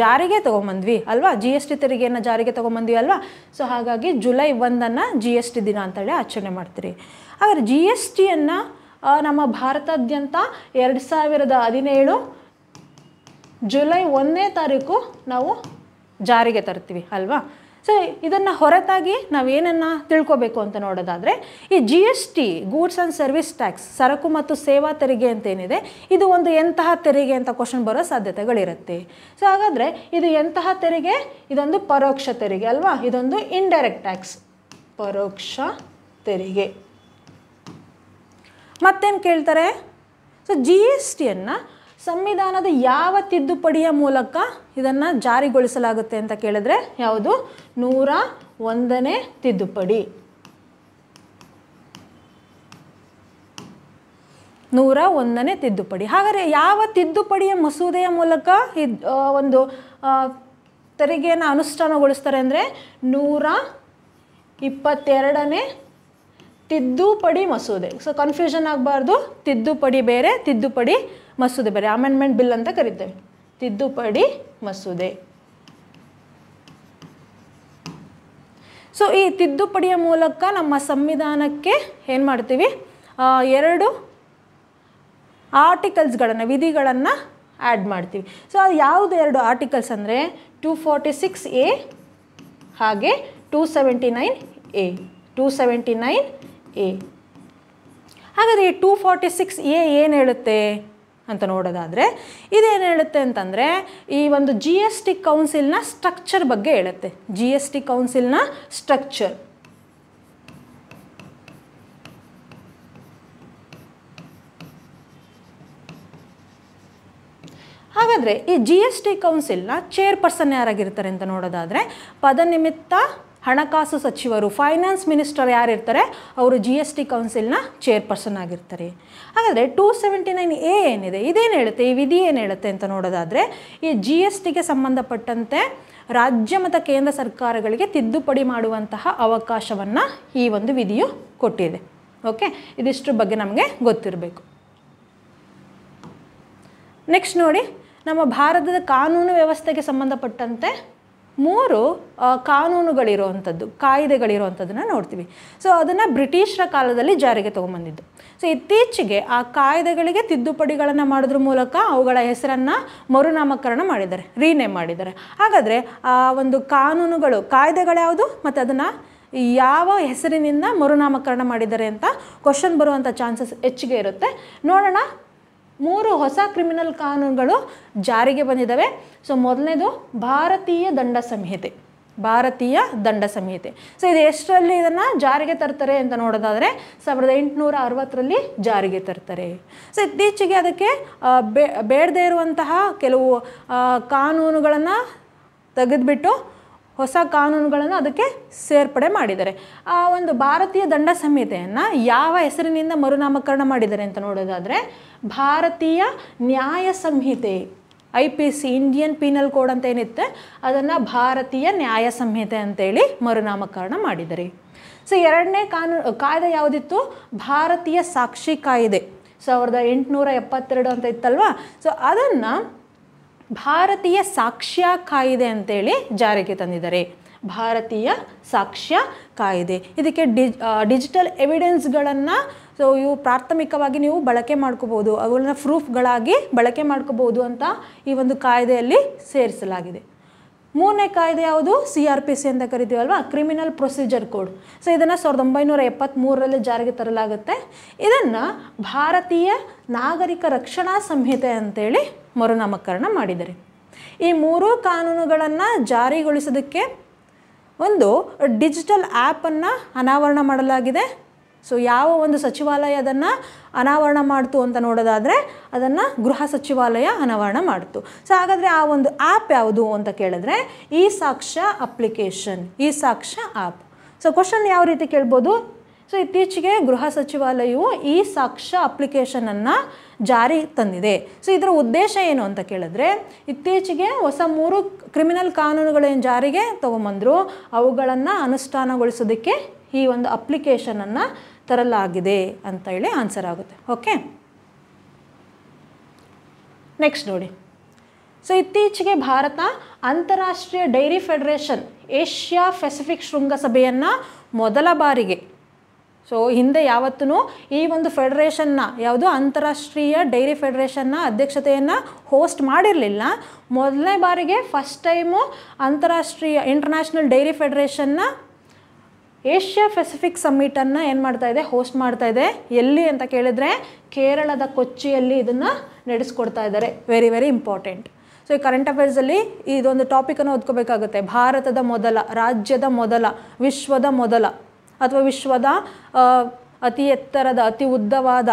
ಜಾರಿಗೆ ತೊಗೊಂಬಂದ್ವಿ ಅಲ್ವಾ ಜಿ ಎಸ್ ಟಿ ತೆರಿಗೆಯನ್ನು ಜಾರಿಗೆ ತೊಗೊಂಬಂದ್ವಿ ಅಲ್ವಾ ಸೊ ಹಾಗಾಗಿ ಜುಲೈ ಒಂದನ್ನು ಜಿ ಎಸ್ ಟಿ ದಿನ ಅಂತೇಳಿ ಆಚರಣೆ ಮಾಡ್ತೀರಿ ಆದರೆ ಜಿ ಎಸ್ ಟಿಯನ್ನು ನಮ್ಮ ಭಾರತಾದ್ಯಂತ ಎರಡು ಸಾವಿರದ ಹದಿನೇಳು ಜುಲೈ ಒಂದನೇ ತಾರೀಕು ನಾವು ಜಾರಿಗೆ ತರ್ತೀವಿ ಅಲ್ವಾ ಸೊ ಇದನ್ನು ಹೊರತಾಗಿ ನಾವೇನನ್ನು ತಿಳ್ಕೊಬೇಕು ಅಂತ ನೋಡೋದಾದರೆ ಈ G S T goods and service tax ಸರಕು ಮತ್ತು ಸೇವಾ ತೆರಿಗೆ ಅಂತೇನಿದೆ ಇದು ಒಂದು ಎಂತಹ ತೆರಿಗೆ ಅಂತ ಕ್ವಶನ್ ಬರೋ ಸಾಧ್ಯತೆಗಳಿರುತ್ತೆ ಸೊ ಹಾಗಾದರೆ ಇದು ಎಂತಹ ತೆರಿಗೆ ಇದೊಂದು ಪರೋಕ್ಷ ತೆರಿಗೆ ಅಲ್ವಾ ಇದೊಂದು ಇಂಡೈರೆಕ್ಟ್ ಟ್ಯಾಕ್ಸ್ ಪರೋಕ್ಷ ತೆರಿಗೆ ಮತ್ತೇನು ಕೇಳ್ತಾರೆ ಸೊ ಜಿ ಎಸ್ ಟಿಯನ್ನು ಸಂವಿಧಾನದ ಯಾವ ತಿದ್ದುಪಡಿಯ ಮೂಲಕ ಇದನ್ನು ಜಾರಿಗೊಳಿಸಲಾಗುತ್ತೆ ಅಂತ ಕೇಳಿದ್ರೆ ಯಾವುದು ನೂರ ಒಂದನೇ ತಿದ್ದುಪಡಿ ನೂರ ಒಂದನೇ ತಿದ್ದುಪಡಿ ಹಾಗಾದರೆ ಯಾವ ತಿದ್ದುಪಡಿಯ ಮಸೂದೆಯ ಮೂಲಕ ಒಂದು ತೆರಿಗೆಯನ್ನು ಅನುಷ್ಠಾನಗೊಳಿಸ್ತಾರೆ ಅಂದರೆ ನೂರ ಇಪ್ಪತ್ತೆರಡನೇ ತಿದ್ದುಪಡಿ ಮಸೂದೆ ಸೊ ಕನ್ಫ್ಯೂಷನ್ ಆಗಬಾರ್ದು ತಿದ್ದುಪಡಿ ಬೇರೆ ತಿದ್ದುಪಡಿ ಮಸೂದೆ ಬರೀ ಅಮೆಂಡ್ಮೆಂಟ್ ಬಿಲ್ ಅಂತ ಕರಿತೇವೆ ತಿದ್ದುಪಡಿ ಮಸೂದೆ ಸೊ ಈ ತಿದ್ದುಪಡಿಯ ಮೂಲಕ ನಮ್ಮ ಸಂವಿಧಾನಕ್ಕೆ ಏನು ಮಾಡ್ತೀವಿ ಎರಡು ಆರ್ಟಿಕಲ್ಸ್ಗಳನ್ನು ವಿಧಿಗಳನ್ನು ಆ್ಯಡ್ ಮಾಡ್ತೀವಿ ಸೊ ಅದು ಯಾವುದು ಎರಡು ಆರ್ಟಿಕಲ್ಸ್ ಅಂದರೆ ಟೂ ಫಾರ್ಟಿ ಸಿಕ್ಸ್ ಎ ಹಾಗೆ two seventy nine A two seventy nine A ಹಾಗಾದರೆ ಈ ಟೂ ಫಾರ್ಟಿ ಸಿಕ್ಸ್ ಎ ಏನು ಹೇಳುತ್ತೆ ಅಂತ ನೋಡೋದಾದರೆ ಇದೇನು ಹೇಳುತ್ತೆ ಅಂತಂದರೆ ಈ ಒಂದು ಜಿ ಎಸ್ ಟಿ ಕೌನ್ಸಿಲ್ನ ಸ್ಟ್ರಕ್ಚರ್ ಬಗ್ಗೆ ಹೇಳುತ್ತೆ ಜಿ ಎಸ್ ಟಿ ಕೌನ್ಸಿಲ್ನ ಸ್ಟ್ರಕ್ಚರ್ ಹಾಗಾದರೆ ಈ ಜಿ ಎಸ್ ಟಿ ಕೌನ್ಸಿಲ್ನ ಚೇರ್ಪರ್ಸನ್ ಯಾರಾಗಿರ್ತಾರೆ ಅಂತ ನೋಡೋದಾದರೆ ಪದನಿಮಿತ್ತ ಹಣಕಾಸು ಸಚಿವರು ಫೈನಾನ್ಸ್ ಮಿನಿಸ್ಟರ್ ಯಾರಿರ್ತಾರೆ ಅವರು ಜಿ ಎಸ್ ಟಿ ಕೌನ್ಸಿಲ್ನ ಚೇರ್ಪರ್ಸನ್ ಆಗಿರ್ತಾರೆ ಹಾಗಾದರೆ ಟೂ ಸೆವೆಂಟಿ ನೈನ್ ಎ ಏನಿದೆ ಇದೇನು ಹೇಳುತ್ತೆ ಈ ವಿಧಿ ಏನು ಹೇಳುತ್ತೆ ಅಂತ ನೋಡೋದಾದರೆ ಈ ಜಿ ಎಸ್ ಟಿಗೆ ಸಂಬಂಧಪಟ್ಟಂತೆ ರಾಜ್ಯ ಮತ್ತು ಕೇಂದ್ರ ಸರ್ಕಾರಗಳಿಗೆ ತಿದ್ದುಪಡಿ ಮಾಡುವಂತಹ ಅವಕಾಶವನ್ನು ಈ ಒಂದು ವಿಧಿಯು ಕೊಟ್ಟಿದೆ ಓಕೆ ಇದಿಷ್ಟರ ಬಗ್ಗೆ ನಮಗೆ ಗೊತ್ತಿರಬೇಕು ನೆಕ್ಸ್ಟ್ ನೋಡಿ ನಮ್ಮ ಭಾರತದ ಕಾನೂನು ವ್ಯವಸ್ಥೆಗೆ ಸಂಬಂಧಪಟ್ಟಂತೆ ಮೂರು ಕಾನೂನುಗಳಿರುವಂಥದ್ದು ಕಾಯ್ದೆಗಳಿರೋವಂಥದ್ದನ್ನು ನೋಡ್ತೀವಿ ಸೊ ಅದನ್ನು ಬ್ರಿಟಿಷರ ಕಾಲದಲ್ಲಿ ಜಾರಿಗೆ ತೊಗೊಂಬಂದಿದ್ದು ಸೊ ಇತ್ತೀಚೆಗೆ ಆ ಕಾಯ್ದೆಗಳಿಗೆ ತಿದ್ದುಪಡಿಗಳನ್ನು ಮಾಡೋದ್ರ ಮೂಲಕ ಅವುಗಳ ಹೆಸರನ್ನು ಮರುನಾಮಕರಣ ಮಾಡಿದ್ದಾರೆ ರೀನೇಮ್ ಮಾಡಿದ್ದಾರೆ ಹಾಗಾದರೆ ಆ ಒಂದು ಕಾನೂನುಗಳು ಕಾಯ್ದೆಗಳ್ಯಾವುದು ಮತ್ತು ಅದನ್ನು ಯಾವ ಹೆಸರಿನಿಂದ ಮರುನಾಮಕರಣ ಮಾಡಿದ್ದಾರೆ ಅಂತ ಕ್ವಶನ್ ಬರುವಂಥ ಚಾನ್ಸಸ್ ಹೆಚ್ಚಿಗೆ ಇರುತ್ತೆ ನೋಡೋಣ ಮೂರು ಹೊಸ ಕ್ರಿಮಿನಲ್ ಕಾನೂನುಗಳು ಜಾರಿಗೆ ಬಂದಿದ್ದಾವೆ ಸೊ ಮೊದಲನೇದು ಭಾರತೀಯ ದಂಡ ಸಂಹಿತೆ ಭಾರತೀಯ ದಂಡ ಸಂಹಿತೆ ಸೊ ಇದು ಎಷ್ಟರಲ್ಲಿ ಇದನ್ನು ಜಾರಿಗೆ ತರ್ತಾರೆ ಅಂತ ನೋಡೋದಾದರೆ ಸಾವಿರದ ಎಂಟುನೂರ ಅರವತ್ತರಲ್ಲಿ ಜಾರಿಗೆ ತರ್ತಾರೆ ಸೊ ಇತ್ತೀಚೆಗೆ ಅದಕ್ಕೆ ಬೇಡದೇ ಇರುವಂತಹ ಕೆಲವು ಕಾನೂನುಗಳನ್ನು ತೆಗೆದುಬಿಟ್ಟು ಹೊಸ ಕಾನೂನುಗಳನ್ನು ಅದಕ್ಕೆ ಸೇರ್ಪಡೆ ಮಾಡಿದ್ದಾರೆ ಆ ಒಂದು ಭಾರತೀಯ ದಂಡ ಸಂಹಿತೆಯನ್ನು ಯಾವ ಹೆಸರಿನಿಂದ ಮರುನಾಮಕರಣ ಮಾಡಿದ್ದಾರೆ ಅಂತ ನೋಡೋದಾದರೆ ಭಾರತೀಯ ನ್ಯಾಯ ಸಂಹಿತೆ I P C Indian penal code ಅಂತ ಏನಿತ್ತೆ ಅದನ್ನು ಭಾರತೀಯ ನ್ಯಾಯ ಸಂಹಿತೆ ಅಂತೇಳಿ ಮರುನಾಮಕರಣ ಮಾಡಿದ್ದಾರೆ ಸೊ ಎರಡನೇ ಕಾನೂನು ಕಾಯ್ದೆ ಯಾವುದಿತ್ತು ಭಾರತೀಯ ಸಾಕ್ಷಿ ಕಾಯ್ದೆ ಸಾವಿರದ ಎಂಟುನೂರ ಎಪ್ಪತ್ತೆರಡು ಅಂತ ಇತ್ತಲ್ವ ಸೊ ಅದನ್ನು ಭಾರತೀಯ ಸಾಕ್ಷ್ಯ ಕಾಯಿದೆ ಅಂತೇಳಿ ಜಾರಿಗೆ ತಂದಿದ್ದಾರೆ ಭಾರತೀಯ ಸಾಕ್ಷ್ಯ ಕಾಯಿದೆ ಇದಕ್ಕೆ ಡಿ ಡಿಜಿಟಲ್ ಎವಿಡೆನ್ಸ್ಗಳನ್ನು ಸೊ ಇವು ಪ್ರಾಥಮಿಕವಾಗಿ ನೀವು ಬಳಕೆ ಮಾಡ್ಕೋಬೋದು ಅವುಗಳನ್ನ ಪ್ರೂಫ್ಗಳಾಗಿ ಬಳಕೆ ಮಾಡ್ಕೋಬೋದು ಅಂತ ಈ ಒಂದು ಕಾಯ್ದೆಯಲ್ಲಿ ಸೇರಿಸಲಾಗಿದೆ ಮೂರನೇ ಕಾಯ್ದೆ ಯಾವುದು ಸಿ ಆರ್ ಪಿ ಸಿ ಅಂತ ಕರಿತೀವಲ್ವಾ ಕ್ರಿಮಿನಲ್ ಪ್ರೊಸೀಜರ್ ಕೋಡ್ ಸೊ ಇದನ್ನು ಸಾವಿರದ ಒಂಬೈನೂರ ಎಪ್ಪತ್ತ್ಮೂರರಲ್ಲಿ ಜಾರಿಗೆ ತರಲಾಗುತ್ತೆ ಇದನ್ನು ಭಾರತೀಯ ನಾಗರಿಕ ರಕ್ಷಣಾ ಸಂಹಿತೆ ಅಂತೇಳಿ ಮರುನಾಮಕರಣ ಮಾಡಿದರೆ ಈ ಮೂರು ಕಾನೂನುಗಳನ್ನು ಜಾರಿಗೊಳಿಸೋದಕ್ಕೆ ಒಂದು ಡಿಜಿಟಲ್ ಆ್ಯಪನ್ನು ಅನಾವರಣ ಮಾಡಲಾಗಿದೆ ಸೊ ಯಾವ ಒಂದು ಸಚಿವಾಲಯ ಅದನ್ನು ಅನಾವರಣ ಮಾಡ್ತು ಅಂತ ನೋಡೋದಾದರೆ ಅದನ್ನು ಗೃಹ ಸಚಿವಾಲಯ ಅನಾವರಣ ಮಾಡ್ತು ಸೊ ಹಾಗಾದರೆ ಆ ಒಂದು ಆ್ಯಪ್ ಯಾವುದು ಅಂತ ಕೇಳಿದ್ರೆ E Sakshya application E Sakshya app so question ಯಾವ ರೀತಿ ಕೇಳ್ಬೋದು ಸೊ ಇತ್ತೀಚೆಗೆ ಗೃಹ ಸಚಿವಾಲಯವು ಈ ಸಾಕ್ಷ್ಯ ಅಪ್ಲಿಕೇಶನನ್ನು ಜಾರಿ ತಂದಿದೆ ಸೊ ಇದರ ಉದ್ದೇಶ ಏನು ಅಂತ ಕೇಳಿದ್ರೆ ಇತ್ತೀಚೆಗೆ ಹೊಸ ಮೂರು ಕ್ರಿಮಿನಲ್ ಕಾನೂನುಗಳೇನು ಜಾರಿಗೆ ತೊಗೊಂಬಂದರು ಅವುಗಳನ್ನು ಅನುಷ್ಠಾನಗೊಳಿಸೋದಕ್ಕೆ ಈ ಒಂದು ಅಪ್ಲಿಕೇಶನನ್ನು ತರಲಾಗಿದೆ ಅಂತ ಹೇಳಿ ಆನ್ಸರ್ ಆಗುತ್ತೆ ಓಕೆ ನೆಕ್ಸ್ಟ್ ನೋಡಿ ಸೊ ಇತ್ತೀಚೆಗೆ ಭಾರತ ಅಂತಾರಾಷ್ಟ್ರೀಯ ಡೈರಿ ಫೆಡರೇಷನ್ ಏಷ್ಯಾ ಪೆಸಿಫಿಕ್ ಶೃಂಗಸಭೆಯನ್ನು ಮೊದಲ ಬಾರಿಗೆ ಸೊ ಹಿಂದೆ ಯಾವತ್ತೂ ಈ ಒಂದು ಫೆಡರೇಷನ್ನ ಯಾವುದು ಅಂತಾರಾಷ್ಟ್ರೀಯ ಡೈರಿ ಫೆಡರೇಷನ್ನ ಅಧ್ಯಕ್ಷತೆಯನ್ನು ಹೋಸ್ಟ್ ಮಾಡಿರಲಿಲ್ಲ ಮೊದಲನೇ ಬಾರಿಗೆ ಫಸ್ಟ್ ಟೈಮು ಅಂತಾರಾಷ್ಟ್ರೀಯ ಇಂಟರ್ನ್ಯಾಷನಲ್ ಡೈರಿ ಫೆಡರೇಷನ್ನ ಏಷ್ಯಾ ಪೆಸಿಫಿಕ್ ಸಮ್ಮಿಟನ್ನು ಏನು ಮಾಡ್ತಾ ಇದೆ ಹೋಸ್ಟ್ ಮಾಡ್ತಾ ಇದೆ ಎಲ್ಲಿ ಅಂತ ಕೇಳಿದರೆ ಕೇರಳದ ಕೊಚ್ಚಿಯಲ್ಲಿ ಇದನ್ನು ನಡೆಸ್ಕೊಡ್ತಾ ಇದ್ದಾರೆ ವೆರಿ ವೆರಿ ಇಂಪಾರ್ಟೆಂಟ್ ಸೊ ಈ ಕರೆಂಟ್ ಅಫೇರ್ಸಲ್ಲಿ ಇದೊಂದು ಟಾಪಿಕನ್ನು ಓದ್ಕೋಬೇಕಾಗುತ್ತೆ ಭಾರತದ ಮೊದಲ ರಾಜ್ಯದ ಮೊದಲ ವಿಶ್ವದ ಮೊದಲ ಅಥವಾ ವಿಶ್ವದ ಅತಿ ಎತ್ತರದ ಅತಿ ಉದ್ದವಾದ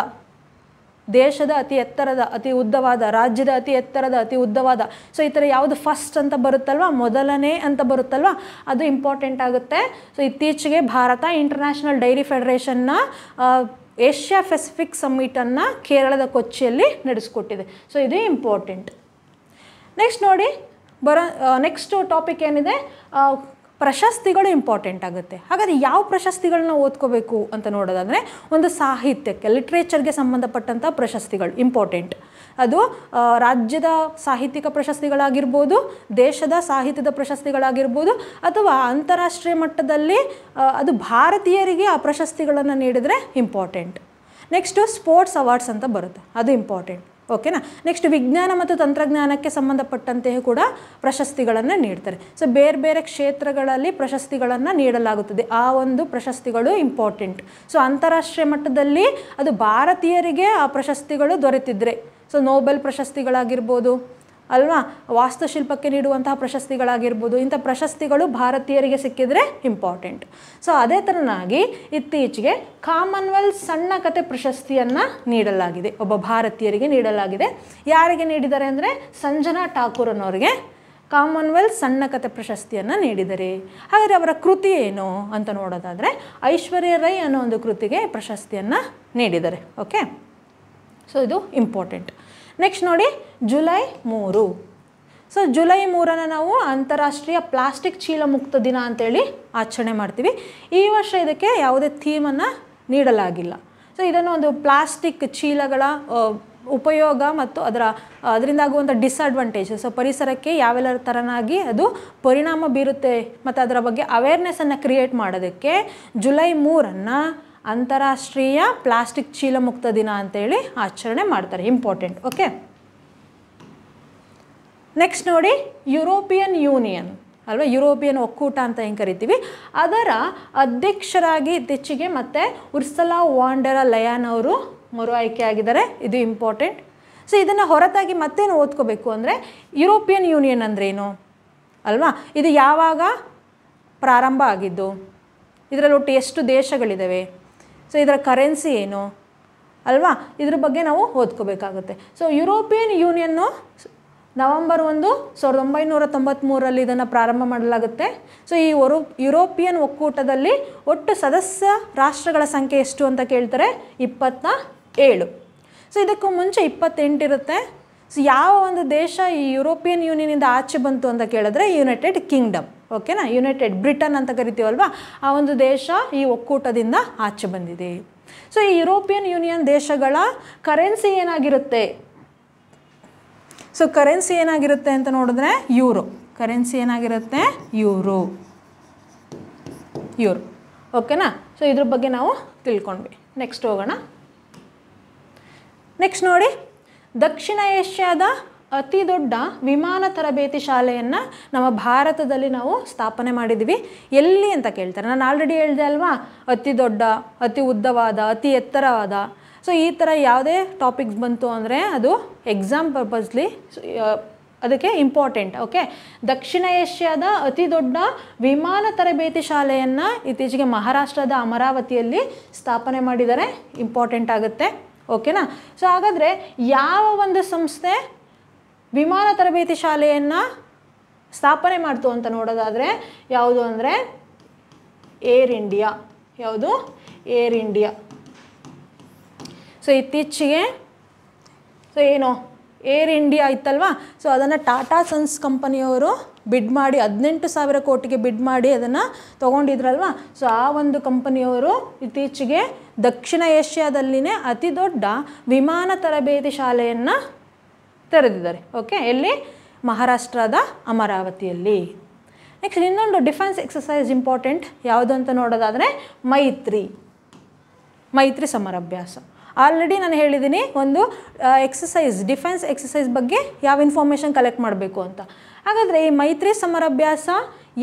ದೇಶದ ಅತಿ ಎತ್ತರದ ಅತಿ ಉದ್ದವಾದ ರಾಜ್ಯದ ಅತಿ ಎತ್ತರದ ಅತಿ ಉದ್ದವಾದ ಸೊ ಈ ಥರ ಯಾವುದು ಫಸ್ಟ್ ಅಂತ ಬರುತ್ತಲ್ವ ಮೊದಲನೇ ಅಂತ ಬರುತ್ತಲ್ವ ಅದು ಇಂಪಾರ್ಟೆಂಟ್ ಆಗುತ್ತೆ ಸೊ ಇತ್ತೀಚೆಗೆ ಭಾರತ ಇಂಟರ್ನ್ಯಾಷನಲ್ ಡೈರಿ ಫೆಡರೇಷನ್ನ ಏಷ್ಯಾ ಪೆಸಿಫಿಕ್ ಸಮ್ಮಿಟನ್ನು ಕೇರಳದ ಕೊಚ್ಚಿಯಲ್ಲಿ ನಡೆಸ್ಕೊಟ್ಟಿದೆ ಸೊ ಇದು ಇಂಪಾರ್ಟೆಂಟ್ ನೆಕ್ಸ್ಟ್ ನೋಡಿ ಬರೋ ನೆಕ್ಸ್ಟು ಟಾಪಿಕ್ ಏನಿದೆ ಪ್ರಶಸ್ತಿಗಳು ಇಂಪಾರ್ಟೆಂಟ್ ಆಗುತ್ತೆ ಹಾಗಾದರೆ ಯಾವ ಪ್ರಶಸ್ತಿಗಳನ್ನ ಓದ್ಕೋಬೇಕು ಅಂತ ನೋಡೋದಾದರೆ ಒಂದು ಸಾಹಿತ್ಯಕ್ಕೆ ಲಿಟ್ರೇಚರ್ಗೆ ಸಂಬಂಧಪಟ್ಟಂಥ ಪ್ರಶಸ್ತಿಗಳು ಇಂಪಾರ್ಟೆಂಟ್ ಅದು ರಾಜ್ಯದ ಸಾಹಿತ್ಯಿಕ ಪ್ರಶಸ್ತಿಗಳಾಗಿರ್ಬೋದು ದೇಶದ ಸಾಹಿತ್ಯದ ಪ್ರಶಸ್ತಿಗಳಾಗಿರ್ಬೋದು ಅಥವಾ ಅಂತಾರಾಷ್ಟ್ರೀಯ ಮಟ್ಟದಲ್ಲಿ ಅದು ಭಾರತೀಯರಿಗೆ ಆ ಪ್ರಶಸ್ತಿಗಳನ್ನು ನೀಡಿದರೆ ಇಂಪಾರ್ಟೆಂಟ್ ನೆಕ್ಸ್ಟು ಸ್ಪೋರ್ಟ್ಸ್ ಅವಾರ್ಡ್ಸ್ ಅಂತ ಬರುತ್ತೆ ಅದು ಇಂಪಾರ್ಟೆಂಟ್ ಓಕೆನಾ ನೆಕ್ಸ್ಟ್ ವಿಜ್ಞಾನ ಮತ್ತು ತಂತ್ರಜ್ಞಾನಕ್ಕೆ ಸಂಬಂಧಪಟ್ಟಂತೆಯೂ ಕೂಡ ಪ್ರಶಸ್ತಿಗಳನ್ನು ನೀಡ್ತಾರೆ ಸೊ ಬೇರೆ ಬೇರೆ ಕ್ಷೇತ್ರಗಳಲ್ಲಿ ಪ್ರಶಸ್ತಿಗಳನ್ನು ನೀಡಲಾಗುತ್ತದೆ ಆ ಒಂದು ಪ್ರಶಸ್ತಿಗಳು ಇಂಪಾರ್ಟೆಂಟ್ ಸೊ ಅಂತಾರಾಷ್ಟ್ರೀಯ ಮಟ್ಟದಲ್ಲಿ ಅದು ಭಾರತೀಯರಿಗೆ ಆ ಪ್ರಶಸ್ತಿಗಳು ದೊರೆತಿದ್ರೆ ಸೊ ನೋಬೆಲ್ ಪ್ರಶಸ್ತಿಗಳಾಗಿರ್ಬೋದು ಅಲ್ವಾ ವಾಸ್ತುಶಿಲ್ಪಕ್ಕೆ ನೀಡುವಂತಹ ಪ್ರಶಸ್ತಿಗಳಾಗಿರ್ಬೋದು ಇಂಥ ಪ್ರಶಸ್ತಿಗಳು ಭಾರತೀಯರಿಗೆ ಸಿಕ್ಕಿದರೆ ಇಂಪಾರ್ಟೆಂಟ್ ಸೊ ಅದೇ ಥರನಾಗಿ ಇತ್ತೀಚೆಗೆ ಕಾಮನ್ವೆಲ್ತ್ ಸಣ್ಣ ಕತೆ ಪ್ರಶಸ್ತಿಯನ್ನು ನೀಡಲಾಗಿದೆ ಒಬ್ಬ ಭಾರತೀಯರಿಗೆ ನೀಡಲಾಗಿದೆ ಯಾರಿಗೆ ನೀಡಿದ್ದಾರೆ ಅಂದರೆ ಸಂಜನಾ ಠಾಕೂರ್ ಅನ್ನೋರಿಗೆ ಕಾಮನ್ವೆಲ್ತ್ ಸಣ್ಣ ಕತೆ ಪ್ರಶಸ್ತಿಯನ್ನು ನೀಡಿದರೆ ಹಾಗಾದರೆ ಅವರ ಕೃತಿ ಏನು ಅಂತ ನೋಡೋದಾದರೆ ಐಶ್ವರ್ಯ ರೈ ಅನ್ನೋ ಒಂದು ಕೃತಿಗೆ ಪ್ರಶಸ್ತಿಯನ್ನು ನೀಡಿದ್ದಾರೆ ಓಕೆ ಸೊ ಇದು ಇಂಪಾರ್ಟೆಂಟ್ ನೆಕ್ಸ್ಟ್ ನೋಡಿ ಜುಲೈ ಮೂರು ಸೊ ಜುಲೈ ಮೂರನ್ನು ನಾವು ಅಂತಾರಾಷ್ಟ್ರೀಯ ಪ್ಲಾಸ್ಟಿಕ್ ಚೀಲ ಮುಕ್ತ ದಿನ ಅಂತೇಳಿ ಆಚರಣೆ ಮಾಡ್ತೀವಿ ಈ ವರ್ಷ ಇದಕ್ಕೆ ಯಾವುದೇ ಥೀಮನ್ನು ನೀಡಲಾಗಿಲ್ಲ ಸೊ ಇದನ್ನು ಒಂದು ಪ್ಲಾಸ್ಟಿಕ್ ಚೀಲಗಳ ಉಪಯೋಗ ಮತ್ತು ಅದರ ಅದರಿಂದಾಗುವಂಥ ಡಿಸ್ಅಡ್ವಾಂಟೇಜ್ ಸೊ ಪರಿಸರಕ್ಕೆ ಯಾವೆಲ್ಲ ಥರನಾಗಿ ಅದು ಪರಿಣಾಮ ಬೀರುತ್ತೆ ಮತ್ತು ಅದರ ಬಗ್ಗೆ ಅವೇರ್ನೆಸ್ಸನ್ನು ಕ್ರಿಯೇಟ್ ಮಾಡೋದಕ್ಕೆ ಜುಲೈ ಮೂರನ್ನು ಅಂತಾರಾಷ್ಟ್ರೀಯ ಪ್ಲಾಸ್ಟಿಕ್ ಚೀಲ ಮುಕ್ತ ದಿನ ಅಂತೇಳಿ ಆಚರಣೆ ಮಾಡ್ತಾರೆ ಇಂಪಾರ್ಟೆಂಟ್ ಓಕೆ ನೆಕ್ಸ್ಟ್ ನೋಡಿ ಯುರೋಪಿಯನ್ ಯೂನಿಯನ್ ಅಲ್ವಾ ಯುರೋಪಿಯನ್ ಒಕ್ಕೂಟ ಅಂತ ಹೆಂಗೆ ಕರಿತೀವಿ ಅದರ ಅಧ್ಯಕ್ಷರಾಗಿ ಇತ್ತೀಚೆಗೆ ಮತ್ತು ಉರ್ಸಲಾ ವಾಂಡರ ಲಯಾನ್ ಅವರು ಮರು ಆಯ್ಕೆಯಾಗಿದ್ದಾರೆ ಇದು ಇಂಪಾರ್ಟೆಂಟ್ ಸೊ ಇದನ್ನು ಹೊರತಾಗಿ ಮತ್ತೇನು ಓದ್ಕೋಬೇಕು ಅಂದರೆ ಯುರೋಪಿಯನ್ ಯೂನಿಯನ್ ಅಂದ್ರೇನು ಅಲ್ವಾ ಇದು ಯಾವಾಗ ಪ್ರಾರಂಭ ಆಗಿದ್ದು ಇದರಲ್ಲಿ ಒಟ್ಟು ಎಷ್ಟು ದೇಶಗಳಿದ್ದಾವೆ ಸೊ ಇದರ ಕರೆನ್ಸಿ ಏನು ಅಲ್ವಾ ಇದ್ರ ಬಗ್ಗೆ ನಾವು ಓದ್ಕೋಬೇಕಾಗುತ್ತೆ ಸೊ ಯುರೋಪಿಯನ್ ಯೂನಿಯನ್ನು ನವಂಬರ್ ಒಂದು ಸಾವಿರದ ಒಂಬೈನೂರ ತೊಂಬತ್ತ್ಮೂರಲ್ಲಿ ಇದನ್ನು ಪ್ರಾರಂಭ ಮಾಡಲಾಗುತ್ತೆ ಸೊ ಈ ಒರು ಯುರೋಪಿಯನ್ ಒಕ್ಕೂಟದಲ್ಲಿ ಒಟ್ಟು ಸದಸ್ಯ ರಾಷ್ಟ್ರಗಳ ಸಂಖ್ಯೆ ಎಷ್ಟು ಅಂತ ಕೇಳ್ತಾರೆ ಇಪ್ಪತ್ತ ಏಳು ಸೊ ಇದಕ್ಕೂ ಮುಂಚೆ ಇಪ್ಪತ್ತೆಂಟಿರುತ್ತೆ ಸೊ ಯಾವ ಒಂದು ದೇಶ ಈ ಯುರೋಪಿಯನ್ ಯೂನಿಯನಿಂದ ಆಚೆ ಬಂತು ಅಂತ ಕೇಳಿದ್ರೆ ಯುನೈಟೆಡ್ ಕಿಂಗ್ಡಮ್ ಓಕೆನಾ ಯುನೈಟೆಡ್ ಬ್ರಿಟನ್ ಅಂತ ಕರಿತೀವಲ್ವಾ ಆ ಒಂದು ದೇಶ ಈ ಒಕ್ಕೂಟದಿಂದ ಆಚೆ ಬಂದಿದೆ ಸೊ ಈ ಯುರೋಪಿಯನ್ ಯೂನಿಯನ್ ದೇಶಗಳ ಕರೆನ್ಸಿ ಏನಾಗಿರುತ್ತೆ ಸೊ ಕರೆನ್ಸಿ ಏನಾಗಿರುತ್ತೆ ಅಂತ ನೋಡಿದ್ರೆ ಯೂರೋ ಕರೆನ್ಸಿ ಏನಾಗಿರುತ್ತೆ ಯೂರೋ ಯೂರೋ ಓಕೆನಾ ಸೊ ಇದ್ರ ಬಗ್ಗೆ ನಾವು ತಿಳ್ಕೊಂಡ್ವಿ ನೆಕ್ಸ್ಟ್ ಹೋಗೋಣ ನೆಕ್ಸ್ಟ್ ನೋಡಿ ದಕ್ಷಿಣ ಏಷ್ಯಾದ ಅತಿ ದೊಡ್ಡ ವಿಮಾನ ತರಬೇತಿ ಶಾಲೆಯನ್ನು ನಮ್ಮ ಭಾರತದಲ್ಲಿ ನಾವು ಸ್ಥಾಪನೆ ಮಾಡಿದ್ದೀವಿ ಎಲ್ಲಿ ಅಂತ ಕೇಳ್ತಾರೆ ನಾನು ಆಲ್ರೆಡಿ ಹೇಳಿದೆ ಅಲ್ವಾ ಅತಿ ದೊಡ್ಡ ಅತಿ ಉದ್ದವಾದ ಅತಿ ಎತ್ತರವಾದ ಸೊ ಈ ಥರ ಯಾವುದೇ ಟಾಪಿಕ್ಸ್ ಬಂತು ಅಂದರೆ ಅದು ಎಕ್ಸಾಮ್ ಪರ್ಪಸ್ಲಿ ಅದಕ್ಕೆ ಇಂಪಾರ್ಟೆಂಟ್ ಓಕೆ ದಕ್ಷಿಣ ಏಷ್ಯಾದ ಅತಿ ದೊಡ್ಡ ವಿಮಾನ ತರಬೇತಿ ಶಾಲೆಯನ್ನು ಇತ್ತೀಚೆಗೆ ಮಹಾರಾಷ್ಟ್ರದ ಅಮರಾವತಿಯಲ್ಲಿ ಸ್ಥಾಪನೆ ಮಾಡಿದರೆ ಇಂಪಾರ್ಟೆಂಟ್ ಆಗುತ್ತೆ ಓಕೆನಾ ಸೊ ಹಾಗಾದರೆ ಯಾವ ಒಂದು ಸಂಸ್ಥೆ ವಿಮಾನ ತರಬೇತಿ ಶಾಲೆಯನ್ನು ಸ್ಥಾಪನೆ ಮಾಡ್ತು ಅಂತ ನೋಡೋದಾದರೆ ಯಾವುದು ಅಂದರೆ ಏರ್ ಇಂಡಿಯಾ ಯಾವುದು ಏರ್ ಇಂಡಿಯಾ ಸೊ ಇತ್ತೀಚೆಗೆ ಸೊ ಏನು ಏರ್ ಇಂಡಿಯಾ ಇತ್ತಲ್ವಾ ಸೊ ಅದನ್ನು ಟಾಟಾ ಸನ್ಸ್ ಕಂಪನಿಯವರು ಬಿಡ್ ಮಾಡಿ ಹದಿನೆಂಟು ಸಾವಿರ ಕೋಟಿಗೆ ಬಿಡ್ ಮಾಡಿ ಅದನ್ನು ತೊಗೊಂಡಿದ್ರಲ್ವ ಸೊ ಆ ಒಂದು ಕಂಪನಿಯವರು ಇತ್ತೀಚೆಗೆ ದಕ್ಷಿಣ ಏಷ್ಯಾದಲ್ಲಿನೇ ಅತಿ ದೊಡ್ಡ ವಿಮಾನ ತರಬೇತಿ ಶಾಲೆಯನ್ನು ತೆರೆದಿದ್ದಾರೆ ಓಕೆ ಎಲ್ಲಿ ಮಹಾರಾಷ್ಟ್ರದ ಅಮರಾವತಿಯಲ್ಲಿ ನೆಕ್ಸ್ಟ್ ಇನ್ನೊಂದು ಡಿಫೆನ್ಸ್ ಎಕ್ಸಸೈಸ್ ಇಂಪಾರ್ಟೆಂಟ್ ಯಾವುದು ಅಂತ ನೋಡೋದಾದರೆ ಮೈತ್ರಿ ಮೈತ್ರಿ ಸಮರಾಭ್ಯಾಸ ಆಲ್ರೆಡಿ ನಾನು ಹೇಳಿದ್ದೀನಿ ಒಂದು ಎಕ್ಸಸೈಸ್ ಡಿಫೆನ್ಸ್ ಎಕ್ಸಸೈಸ್ ಬಗ್ಗೆ ಯಾವ ಇನ್ಫಾರ್ಮೇಷನ್ ಕಲೆಕ್ಟ್ ಮಾಡಬೇಕು ಅಂತ ಹಾಗಾದರೆ ಈ ಮೈತ್ರಿ ಸಮರಾಭ್ಯಾಸ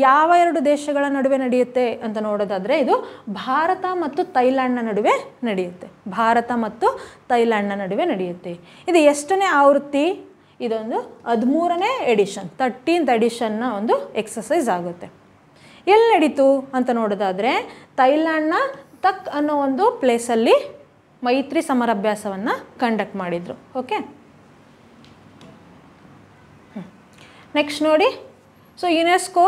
ಯಾವ ಎರಡು ದೇಶಗಳ ನಡುವೆ ನಡೆಯುತ್ತೆ ಅಂತ ನೋಡೋದಾದರೆ ಇದು ಭಾರತ ಮತ್ತು ತೈಲ್ಯಾಂಡ್ನ ನಡುವೆ ನಡೆಯುತ್ತೆ ಭಾರತ ಮತ್ತು ತೈಲ್ಯಾಂಡ್ನ ನಡುವೆ ನಡೆಯುತ್ತೆ ಇದು ಎಷ್ಟನೇ ಆವೃತ್ತಿ ಇದೊಂದು ಹದಿಮೂರನೇ ಎಡಿಷನ್ ತರ್ಟೀನ್ತ್ ಎಡಿಷನ್ನ ಒಂದು ಎಕ್ಸಸೈಸ್ ಆಗುತ್ತೆ ಎಲ್ಲಿ ನಡೀತು ಅಂತ ನೋಡೋದಾದರೆ ತೈಲ್ಯಾಂಡ್ನ ತಕ್ ಅನ್ನೋ ಒಂದು ಪ್ಲೇಸಲ್ಲಿ ಮೈತ್ರಿ ಸಮರಾಭ್ಯಾಸವನ್ನು ಕಂಡಕ್ಟ್ ಮಾಡಿದರು ಓಕೆ ನೆಕ್ಸ್ಟ್ ನೋಡಿ ಸೊ ಯುನೆಸ್ಕೋ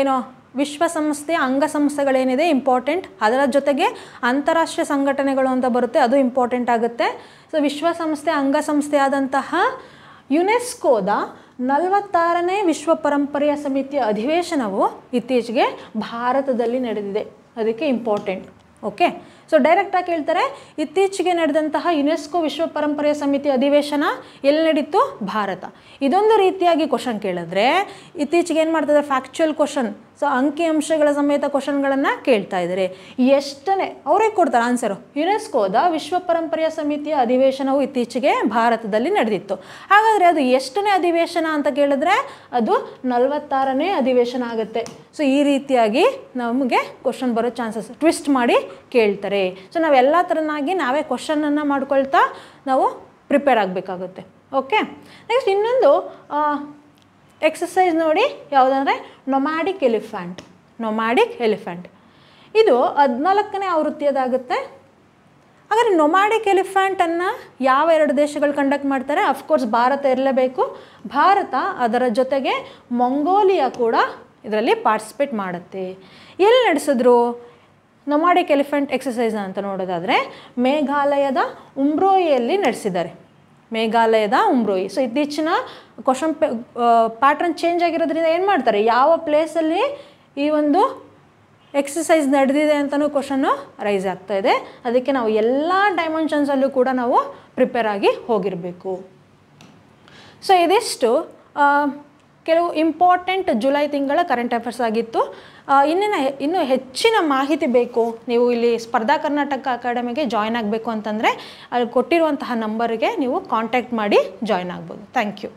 ಏನೋ ವಿಶ್ವಸಂಸ್ಥೆ ಅಂಗಸಂಸ್ಥೆಗಳೇನಿದೆ ಇಂಪಾರ್ಟೆಂಟ್ ಅದರ ಜೊತೆಗೆ ಅಂತಾರಾಷ್ಟ್ರೀಯ ಸಂಘಟನೆಗಳು ಅಂತ ಬರುತ್ತೆ ಅದು ಇಂಪಾರ್ಟೆಂಟ್ ಆಗುತ್ತೆ ಸೊ ವಿಶ್ವಸಂಸ್ಥೆ ಅಂಗಸಂಸ್ಥೆಯಾದಂತಹ ಯುನೆಸ್ಕೋದ ನಲವತ್ತಾರನೇ ವಿಶ್ವ ಪರಂಪರೆಯ ಸಮಿತಿಯ ಅಧಿವೇಶನವು ಇತ್ತೀಚೆಗೆ ಭಾರತದಲ್ಲಿ ನಡೆದಿದೆ ಅದಕ್ಕೆ ಇಂಪಾರ್ಟೆಂಟ್ ಓಕೆ ಸೊ ಡೈರೆಕ್ಟಾಗಿ ಕೇಳ್ತಾರೆ ಇತ್ತೀಚೆಗೆ ನಡೆದಂತಹ ಯುನೆಸ್ಕೋ ವಿಶ್ವ ಪರಂಪರೆಯ ಸಮಿತಿ ಅಧಿವೇಶನ ಎಲ್ಲಿ ನಡೀತು ಭಾರತ ಇದೊಂದು ರೀತಿಯಾಗಿ ಕ್ವಶನ್ ಕೇಳಿದ್ರೆ ಇತ್ತೀಚೆಗೆ ಏನು ಮಾಡ್ತಿದ್ದಾರೆ ಫ್ಯಾಕ್ಚುಯಲ್ ಕ್ವಶನ್ ಸೊ ಅಂಕಿ ಅಂಶಗಳ ಸಮೇತ ಕ್ವಶನ್ಗಳನ್ನು ಕೇಳ್ತಾ ಇದ್ದಾರೆ ಎಷ್ಟನೇ ಅವರೇ ಕೊಡ್ತಾರೆ ಆನ್ಸರು ಯುನೆಸ್ಕೋದ ವಿಶ್ವ ಪರಂಪರೆಯ ಸಮಿತಿಯ ಅಧಿವೇಶನವು ಇತ್ತೀಚೆಗೆ ಭಾರತದಲ್ಲಿ ನಡೆದಿತ್ತು ಹಾಗಾದರೆ ಅದು ಎಷ್ಟನೇ ಅಧಿವೇಶನ ಅಂತ ಕೇಳಿದ್ರೆ ಅದು ನಲವತ್ತಾರನೇ ಅಧಿವೇಶನ ಆಗುತ್ತೆ ಸೊ ಈ ರೀತಿಯಾಗಿ ನಮಗೆ ಕ್ವಶನ್ ಬರೋ ಚಾನ್ಸಸ್ ಟ್ವಿಸ್ಟ್ ಮಾಡಿ ಕೇಳ್ತಾರೆ ಸೊ ಸೊ ನಾವೆಲ್ಲ ಥರನಾಗಿ ನಾವೇ ಕ್ವಶನನ್ನು ಮಾಡ್ಕೊಳ್ತಾ ನಾವು ಪ್ರಿಪೇರ್ ಆಗಬೇಕಾಗುತ್ತೆ ಓಕೆ ನೆಕ್ಸ್ಟ್ ಇನ್ನೊಂದು ಎಕ್ಸಸೈಸ್ ನೋಡಿ ಯಾವುದಂದರೆ ನೊಮ್ಯಾಡಿಕ್ ಎಲಿಫೆಂಟ್ ನೊಮ್ಯಾಡಿಕ್ ಎಲಿಫೆಂಟ್ ಇದು ಹದಿನಾಲ್ಕನೇ ಆವೃತ್ತಿಯದಾಗುತ್ತೆ ಹಾಗಾದರೆ ನೊಮ್ಯಾಡಿಕ್ ಎಲಿಫೆಂಟನ್ನು ಯಾವ ಎರಡು ದೇಶಗಳು ಕಂಡಕ್ಟ್ ಮಾಡ್ತಾರೆ ಅಫ್ಕೋರ್ಸ್ ಭಾರತ ಇರಲೇಬೇಕು ಭಾರತ ಅದರ ಜೊತೆಗೆ ಮಂಗೋಲಿಯಾ ಕೂಡ ಇದರಲ್ಲಿ ಪಾರ್ಟಿಸಿಪೇಟ್ ಮಾಡುತ್ತೆ ಎಲ್ಲಿ ನಡೆಸಿದ್ರು ನಮಾಡಿಕ್ ಎಲಿಫೆಂಟ್ ಎಕ್ಸಸೈಸ್ ಅಂತ ನೋಡೋದಾದರೆ ಮೇಘಾಲಯದ ಉಮ್ರೋಯಿಯಲ್ಲಿ ನಡೆಸಿದ್ದಾರೆ ಮೇಘಾಲಯದ ಉಮ್ರೋಯಿ ಸೊ ಇತ್ತೀಚಿನ ಕ್ವಶನ್ ಪೇ ಪ್ಯಾಟ್ರನ್ ಚೇಂಜ್ ಆಗಿರೋದ್ರಿಂದ ಏನು ಮಾಡ್ತಾರೆ ಯಾವ ಪ್ಲೇಸಲ್ಲಿ ಈ ಒಂದು ಎಕ್ಸಸೈಸ್ ನಡೆದಿದೆ ಅಂತಲೂ ಕ್ವಶನ್ನು ರೈಸ್ ಆಗ್ತಾ ಇದೆ ಅದಕ್ಕೆ ನಾವು ಎಲ್ಲ ಡೈಮೆನ್ಷನ್ಸಲ್ಲೂ ಕೂಡ ನಾವು ಪ್ರಿಪೇರ್ ಆಗಿ ಹೋಗಿರಬೇಕು ಸೊ ಇದಿಷ್ಟು ಕೆಲವು ಇಂಪಾರ್ಟೆಂಟ್ ಜುಲೈ ತಿಂಗಳ ಕರೆಂಟ್ ಅಫೇರ್ಸ್ ಆಗಿತ್ತು ಇನ್ನೇನು ಇನ್ನೂ ಹೆಚ್ಚಿನ ಮಾಹಿತಿ ಬೇಕು ನೀವು ಇಲ್ಲಿ ಸ್ಪರ್ಧಾ ಕರ್ನಾಟಕ ಅಕಾಡೆಮಿಗೆ ಜಾಯ್ನ್ ಆಗಬೇಕು ಅಂತಂದರೆ ಅಲ್ಲಿ ಕೊಟ್ಟಿರುವಂತಹ ನಂಬರ್ಗೆ ನೀವು ಕಾಂಟ್ಯಾಕ್ಟ್ ಮಾಡಿ ಜಾಯ್ನ್ ಆಗ್ಬೋದು ಥ್ಯಾಂಕ್ ಯು